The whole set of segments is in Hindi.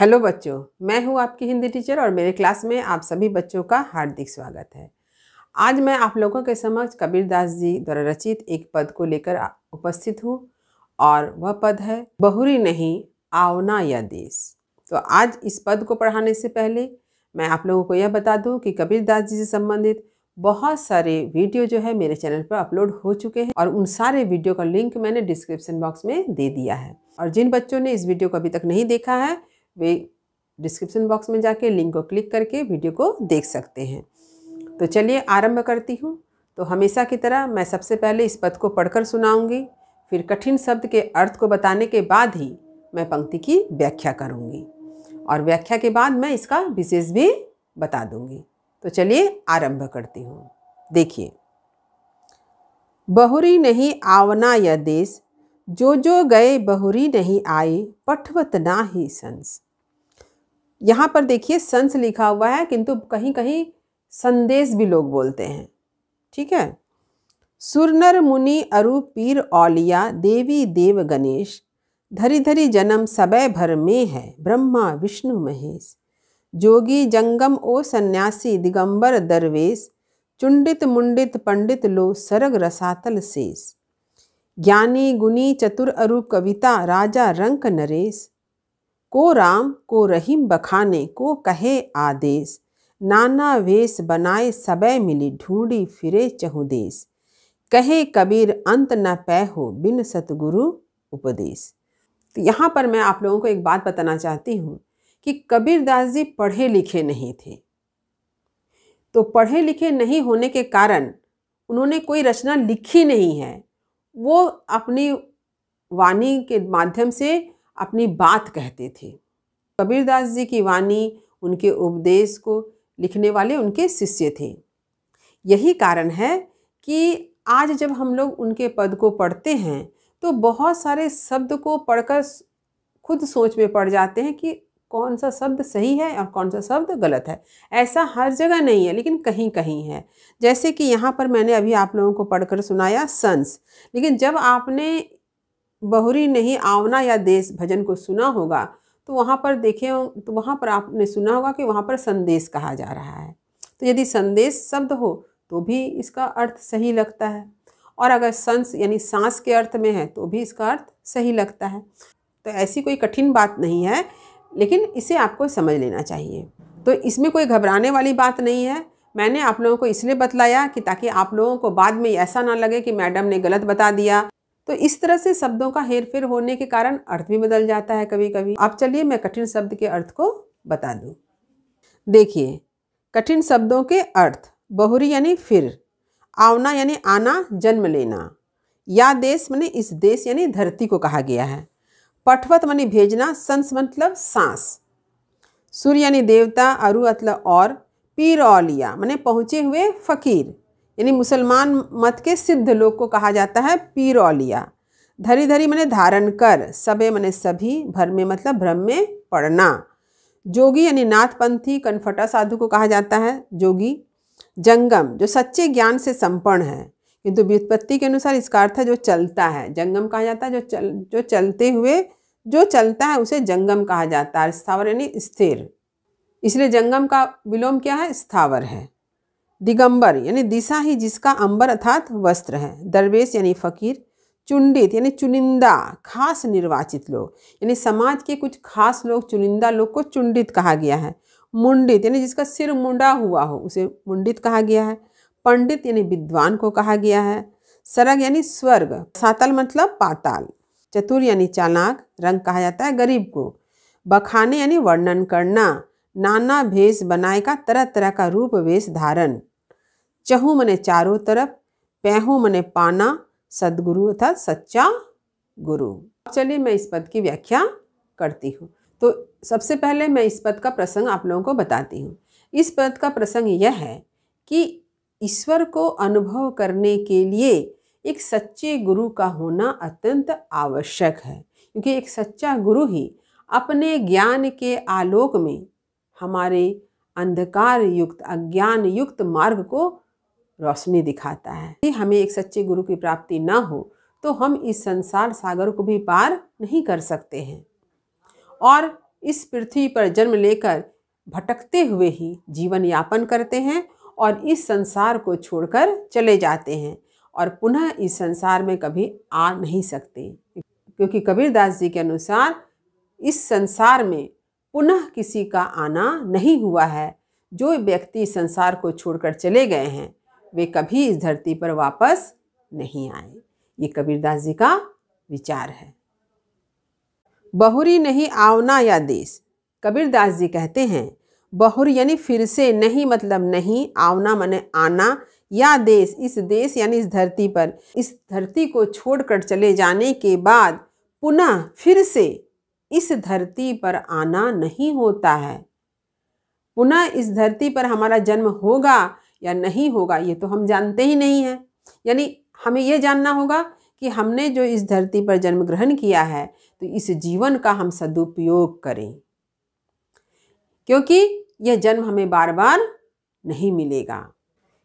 हेलो बच्चों मैं हूं आपकी हिंदी टीचर और मेरे क्लास में आप सभी बच्चों का हार्दिक स्वागत है आज मैं आप लोगों के समक्ष कबीरदास जी द्वारा रचित एक पद को लेकर उपस्थित हूं और वह पद है बहुरी नहीं आवना या देश तो आज इस पद को पढ़ाने से पहले मैं आप लोगों को यह बता दूं कि कबीरदास जी से संबंधित बहुत सारे वीडियो जो है मेरे चैनल पर अपलोड हो चुके हैं और उन सारे वीडियो का लिंक मैंने डिस्क्रिप्शन बॉक्स में दे दिया है और जिन बच्चों ने इस वीडियो को अभी तक नहीं देखा है वे डिस्क्रिप्शन बॉक्स में जाके लिंक को क्लिक करके वीडियो को देख सकते हैं तो चलिए आरंभ करती हूँ तो हमेशा की तरह मैं सबसे पहले इस पद को पढ़कर सुनाऊंगी फिर कठिन शब्द के अर्थ को बताने के बाद ही मैं पंक्ति की व्याख्या करूँगी और व्याख्या के बाद मैं इसका विशेष भी बता दूँगी तो चलिए आरंभ करती हूँ देखिए बहुरी नहीं आवना यह देश जो जो गए बहुरी नहीं आए पठवत ना ही संस यहाँ पर देखिए संस लिखा हुआ है किंतु कहीं कहीं संदेश भी लोग बोलते हैं ठीक है सुरनर मुनि अरु पीर औलिया देवी देव गणेश धरी धरी जन्म सबय भर में है ब्रह्मा विष्णु महेश जोगी जंगम ओ सन्यासी दिगंबर दरवेश चुंडित मुंडित पंडित लो सरग रसातल शेष ज्ञानी गुनी चतुर अरु कविता राजा रंक नरेश को राम को रहीम बखाने को कहे आदेश नाना वेश बनाए सब मिली ढूंढी फिरे चहुदेश कहे कबीर अंत न पै हो बिन सतगुरु उपदेश तो यहाँ पर मैं आप लोगों को एक बात बताना चाहती हूँ कि कबीरदास जी पढ़े लिखे नहीं थे तो पढ़े लिखे नहीं होने के कारण उन्होंने कोई रचना लिखी नहीं है वो अपनी वाणी के माध्यम से अपनी बात कहते थे कबीरदास जी की वाणी उनके उपदेश को लिखने वाले उनके शिष्य थे यही कारण है कि आज जब हम लोग उनके पद को पढ़ते हैं तो बहुत सारे शब्द को पढ़कर खुद सोच में पड़ जाते हैं कि कौन सा शब्द सही है और कौन सा शब्द गलत है ऐसा हर जगह नहीं है लेकिन कहीं कहीं है जैसे कि यहाँ पर मैंने अभी आप लोगों को पढ़कर सुनाया सन्स लेकिन जब आपने बहुरी नहीं आवना या देश भजन को सुना होगा तो वहाँ पर देखे तो वहाँ पर आपने सुना होगा कि वहाँ पर संदेश कहा जा रहा है तो यदि संदेश शब्द हो तो भी इसका अर्थ सही लगता है और अगर संस यानी सांस के अर्थ में है तो भी इसका अर्थ सही लगता है तो ऐसी कोई कठिन बात नहीं है लेकिन इसे आपको समझ लेना चाहिए तो इसमें कोई घबराने वाली बात नहीं है मैंने आप लोगों को इसलिए बतलाया कि ताकि आप लोगों को बाद में ऐसा ना लगे कि मैडम ने गलत बता दिया तो इस तरह से शब्दों का हेर फेर होने के कारण अर्थ भी बदल जाता है कभी कभी आप चलिए मैं कठिन शब्द के अर्थ को बता दूँ देखिए कठिन शब्दों के अर्थ बहुरी यानी फिर आवना यानी आना जन्म लेना या देश मैंने इस देश यानी धरती को कहा गया है पठवत माने भेजना संस मतलब सांस सूर्य यानी देवता अरु अतला और पीर औलिया मैंने पहुँचे हुए फ़कीर यानी मुसलमान मत के सिद्ध लोग को कहा जाता है पीरौलिया धरी धरी मैंने धारण कर सबे मैंने सभी भर में मतलब भ्रम में पढ़ना जोगी यानी नाथपंथी कनफटा साधु को कहा जाता है जोगी जंगम जो सच्चे ज्ञान से संपन्न है किंतु व्युत्पत्ति के अनुसार इसका अर्थ है जो चलता है जंगम कहा जाता है जो चल जो चलते हुए जो चलता है उसे जंगम कहा जाता है स्थावर यानी स्थिर इसलिए जंगम का विलोम क्या है स्थावर है दिगंबर यानी दिशा ही जिसका अंबर अर्थात वस्त्र है दरवेश यानी फकीर चुंडित यानी चुनिंदा खास निर्वाचित लोग यानी समाज के कुछ खास लोग चुनिंदा लोग को चुंडित कहा गया है मुंडित यानी जिसका सिर मुंडा हुआ हो उसे मुंडित कहा गया है पंडित यानी विद्वान को कहा गया है सरग यानी स्वर्ग सातल मतलब पाताल चतुर यानी चालाक रंग कहा जाता है गरीब को बखाने यानी वर्णन करना नाना भेष बनाए का तरह तरह का रूप वेश धारण चहु मने चारों तरफ पैहु मने पाना सदगुरु अर्थात सच्चा गुरु चलिए मैं इस पद की व्याख्या करती हूँ तो सबसे पहले मैं इस पद का प्रसंग आप लोगों को बताती हूँ इस पद का प्रसंग यह है कि ईश्वर को अनुभव करने के लिए एक सच्चे गुरु का होना अत्यंत आवश्यक है क्योंकि एक सच्चा गुरु ही अपने ज्ञान के आलोक में हमारे अंधकार युक्त अज्ञान युक्त मार्ग को रोशनी दिखाता है यदि हमें एक सच्चे गुरु की प्राप्ति ना हो तो हम इस संसार सागर को भी पार नहीं कर सकते हैं और इस पृथ्वी पर जन्म लेकर भटकते हुए ही जीवन यापन करते हैं और इस संसार को छोड़कर चले जाते हैं और पुनः इस संसार में कभी आ नहीं सकते क्योंकि कबीरदास जी के अनुसार इस संसार में पुनः किसी का आना नहीं हुआ है जो व्यक्ति संसार को छोड़कर चले गए हैं वे कभी इस धरती पर वापस नहीं आए ये कबीरदास जी का विचार है बहुरी नहीं आवना या देश कबीरदास जी कहते हैं बहुर यानी फिर से नहीं मतलब नहीं आवना माने आना या देश इस देश यानी इस धरती पर इस धरती को छोड़कर चले जाने के बाद पुनः फिर से इस धरती पर आना नहीं होता है पुनः इस धरती पर हमारा जन्म होगा या नहीं होगा ये तो हम जानते ही नहीं हैं यानी हमें यह जानना होगा कि हमने जो इस धरती पर जन्म ग्रहण किया है तो इस जीवन का हम सदुपयोग करें क्योंकि यह जन्म हमें बार बार नहीं मिलेगा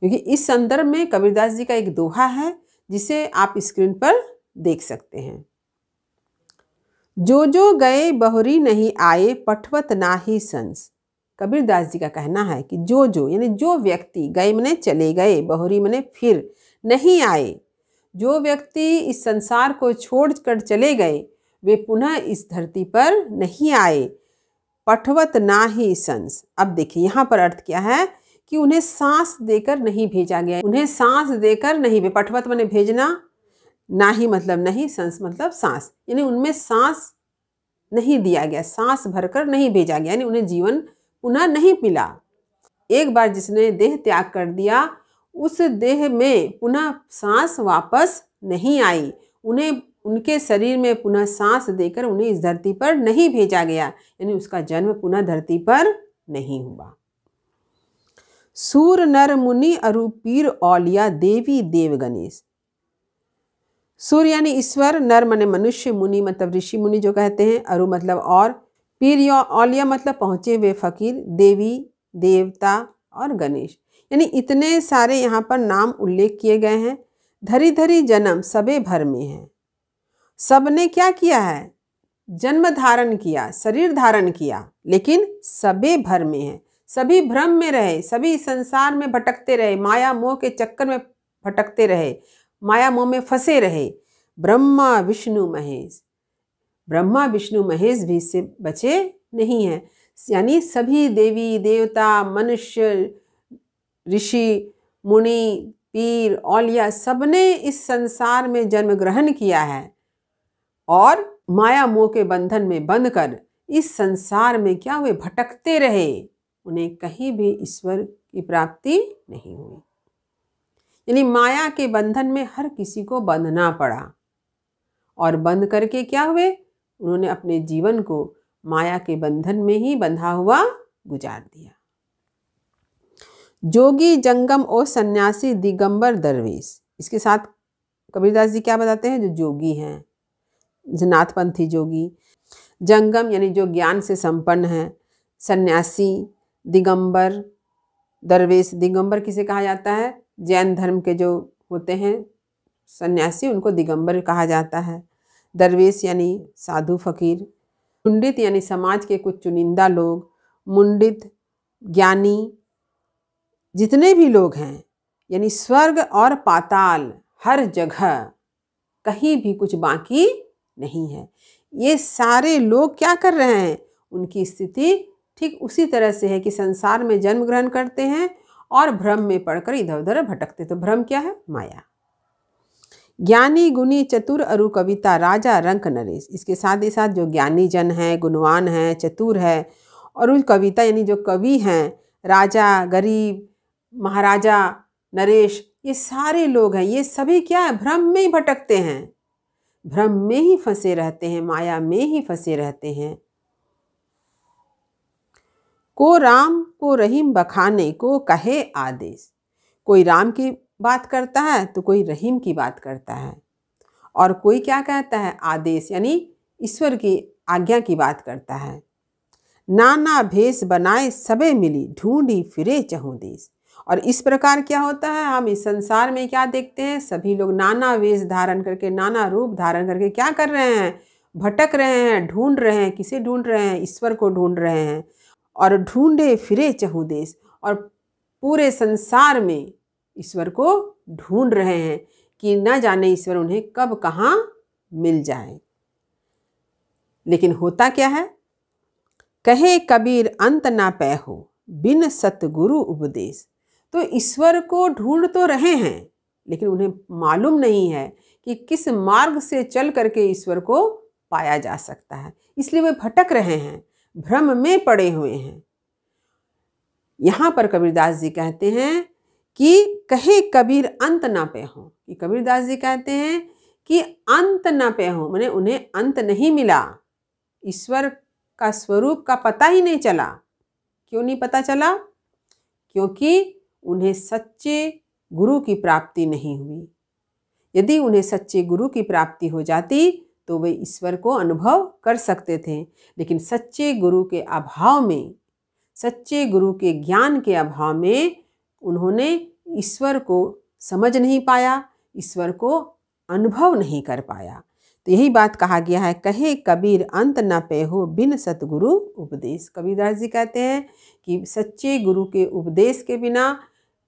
क्योंकि इस संदर्भ में कबीरदास जी का एक दोहा है जिसे आप स्क्रीन पर देख सकते हैं जो जो गए बहुरी नहीं आए पठवत ना ही संस कबीरदास जी का कहना है कि जो जो यानी जो व्यक्ति गए मने चले गए बहुरी मने फिर नहीं आए जो व्यक्ति इस संसार को छोड़कर चले गए वे पुनः इस धरती पर नहीं आए पठवत ना ही संस अब देखिए यहाँ पर अर्थ क्या है कि उन्हें सांस देकर नहीं भेजा गया उन्हें सांस देकर नहीं पठवत मैंने भेजना ना ही मतलब नहीं संस मतलब सांस यानी उनमें सांस नहीं दिया गया सांस भरकर नहीं भेजा गया यानी उन्हें जीवन पुनः नहीं मिला एक बार जिसने देह त्याग कर दिया उस देह में पुनः सांस वापस नहीं आई उन्हें उनके शरीर में पुनः सांस देकर उन्हें इस धरती पर नहीं भेजा गया यानी उसका जन्म पुनः धरती पर नहीं हुआ सूर नर मुनि अरुपीर औलिया देवी देव गणेश सूर्य यानी ईश्वर नर मन मनुष्य मुनि मतलब ऋषि मुनि जो कहते हैं अरु मतलब और पीर या औलिया मतलब पहुँचे हुए फकीर देवी देवता और गणेश यानी इतने सारे यहाँ पर नाम उल्लेख किए गए हैं धरी धरी जन्म सबे भर में है सब ने क्या किया है जन्म धारण किया शरीर धारण किया लेकिन सबे भर में है सभी भ्रम में रहे सभी संसार में भटकते रहे माया मोह के चक्कर में भटकते रहे माया मोह में फंसे रहे ब्रह्मा विष्णु महेश ब्रह्मा विष्णु महेश भी इससे बचे नहीं हैं यानी सभी देवी देवता मनुष्य ऋषि मुनि पीर औलिया सबने इस संसार में जन्म ग्रहण किया है और माया मोह के बंधन में बंध कर इस संसार में क्या वे भटकते रहे उन्हें कहीं भी ईश्वर की प्राप्ति नहीं हुई यानी माया के बंधन में हर किसी को बंधना पड़ा और बंद करके क्या हुए उन्होंने अपने जीवन को माया के बंधन में ही बंधा हुआ गुजार दिया जोगी जंगम और सन्यासी दिगंबर दरवेश इसके साथ कबीरदास जी क्या बताते हैं जो जोगी हैं जनाथपंथी जोगी जंगम यानी जो ज्ञान से संपन्न है सन्यासी दिगंबर दरवेश दिगंबर किसे कहा जाता है जैन धर्म के जो होते हैं सन्यासी उनको दिगंबर कहा जाता है दरवेश यानी साधु फकीर मुंडित यानी समाज के कुछ चुनिंदा लोग मुंडित ज्ञानी जितने भी लोग हैं यानी स्वर्ग और पाताल हर जगह कहीं भी कुछ बाकी नहीं है ये सारे लोग क्या कर रहे हैं उनकी स्थिति ठीक उसी तरह से है कि संसार में जन्म ग्रहण करते हैं और भ्रम में पड़कर इधर उधर भटकते तो भ्रम क्या है माया ज्ञानी गुणी चतुर अरु कविता राजा रंक नरेश इसके साथ ही साथ जो ज्ञानी जन है गुणवान है चतुर है और उस कविता यानी जो कवि हैं राजा गरीब महाराजा नरेश ये सारे लोग हैं ये सभी क्या है भ्रम में ही भटकते हैं भ्रम में ही फंसे रहते हैं माया में ही फंसे रहते हैं को राम को रहीम बखाने को कहे आदेश कोई राम की बात करता है तो कोई रहीम की बात करता है और कोई क्या कहता है आदेश यानी ईश्वर की आज्ञा की बात करता है नाना भेष बनाए सबे मिली ढूंढी फिरे चहूँ देश और इस प्रकार क्या होता है हम इस संसार में क्या देखते हैं सभी लोग नाना वेश धारण करके नाना रूप धारण करके क्या कर रहे हैं भटक रहे हैं ढूंढ रहे हैं किसे ढूंढ रहे हैं ईश्वर को ढूंढ रहे हैं और ढूंढे फिरे चहुदेश देश और पूरे संसार में ईश्वर को ढूंढ रहे हैं कि न जाने ईश्वर उन्हें कब कहाँ मिल जाए लेकिन होता क्या है कहे कबीर अंत ना पै हो बिन सतगुरु उपदेश तो ईश्वर को ढूंढ तो रहे हैं लेकिन उन्हें मालूम नहीं है कि किस मार्ग से चल करके ईश्वर को पाया जा सकता है इसलिए वे भटक रहे हैं भ्रम में पड़े हुए हैं यहाँ पर कबीरदास जी कहते हैं कि कहे कबीर अंत ना पे हो कि कबीरदास जी कहते हैं कि अंत ना पे हो मैंने उन्हें अंत नहीं मिला ईश्वर का स्वरूप का पता ही नहीं चला क्यों नहीं पता चला क्योंकि उन्हें सच्चे गुरु की प्राप्ति नहीं हुई यदि उन्हें सच्चे गुरु की प्राप्ति हो जाती तो वे ईश्वर को अनुभव कर सकते थे लेकिन सच्चे गुरु के अभाव में सच्चे गुरु के ज्ञान के अभाव में उन्होंने ईश्वर को समझ नहीं पाया ईश्वर को अनुभव नहीं कर पाया तो यही बात कहा गया है कहे कबीर अंत न पे हो बिन सतगुरु उपदेश कबीरदास जी कहते हैं कि सच्चे गुरु के उपदेश के बिना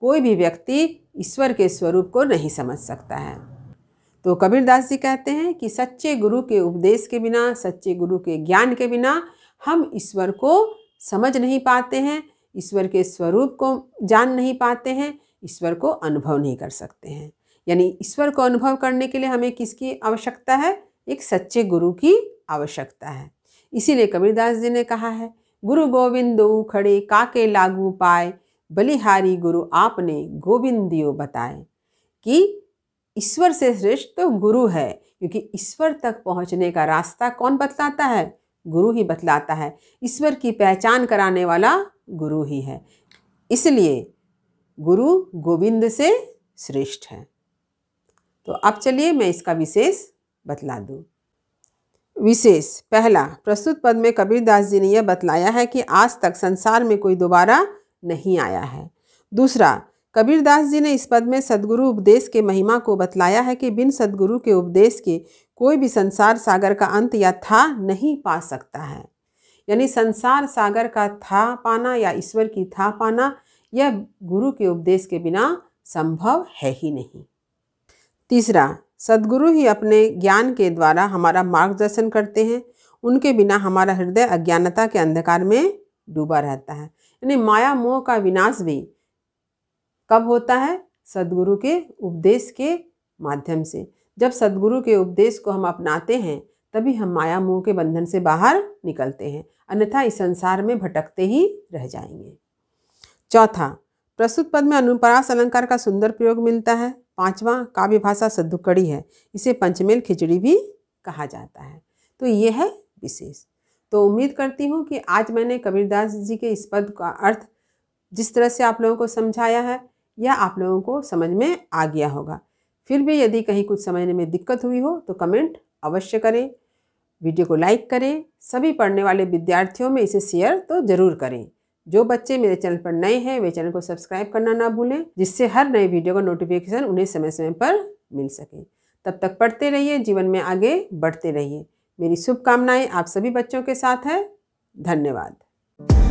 कोई भी व्यक्ति ईश्वर के स्वरूप को नहीं समझ सकता है तो कबीरदास जी कहते हैं कि सच्चे गुरु के उपदेश के बिना सच्चे गुरु के ज्ञान के बिना हम ईश्वर को समझ नहीं पाते हैं ईश्वर के स्वरूप को जान नहीं पाते हैं ईश्वर को अनुभव नहीं कर सकते हैं यानी ईश्वर को अनुभव करने के लिए हमें किसकी आवश्यकता है एक सच्चे गुरु की आवश्यकता है इसीलिए कबीरदास जी ने कहा है गुरु गोविंदो खड़े काके लागू पाए बलिहारी गुरु आपने गोविंदियो बताए कि ईश्वर से श्रेष्ठ तो गुरु है क्योंकि ईश्वर तक पहुंचने का रास्ता कौन बतलाता है गुरु ही बतलाता है ईश्वर की पहचान कराने वाला गुरु ही है इसलिए गुरु गोविंद से श्रेष्ठ है तो अब चलिए मैं इसका विशेष बतला दूँ विशेष पहला प्रस्तुत पद में कबीरदास जी ने यह बतलाया है कि आज तक संसार में कोई दोबारा नहीं आया है दूसरा कबीरदास जी ने इस पद में सदगुरु उपदेश के महिमा को बतलाया है कि बिन सदगुरु के उपदेश के कोई भी संसार सागर का अंत या था नहीं पा सकता है यानी संसार सागर का था पाना या ईश्वर की था पाना यह गुरु के उपदेश के बिना संभव है ही नहीं तीसरा सदगुरु ही अपने ज्ञान के द्वारा हमारा मार्गदर्शन करते हैं उनके बिना हमारा हृदय अज्ञानता के अंधकार में डूबा रहता है यानी माया मोह का विनाश भी कब होता है सदगुरु के उपदेश के माध्यम से जब सदगुरु के उपदेश को हम अपनाते हैं तभी हम माया मोह के बंधन से बाहर निकलते हैं अन्यथा इस संसार में भटकते ही रह जाएंगे चौथा प्रस्तुत पद में अनुपरास अलंकार का सुंदर प्रयोग मिलता है पांचवा काव्य भाषा सद्धुकड़ी है इसे पंचमेल खिचड़ी भी कहा जाता है तो ये है विशेष तो उम्मीद करती हूँ कि आज मैंने कबीरदास जी के इस पद का अर्थ जिस तरह से आप लोगों को समझाया है यह आप लोगों को समझ में आ गया होगा फिर भी यदि कहीं कुछ समझने में दिक्कत हुई हो तो कमेंट अवश्य करें वीडियो को लाइक करें सभी पढ़ने वाले विद्यार्थियों में इसे शेयर तो ज़रूर करें जो बच्चे मेरे चैनल पर नए हैं वे चैनल को सब्सक्राइब करना ना भूलें जिससे हर नए वीडियो का नोटिफिकेशन उन्हें समय समय पर मिल सके तब तक पढ़ते रहिए जीवन में आगे बढ़ते रहिए मेरी शुभकामनाएं आप सभी बच्चों के साथ हैं धन्यवाद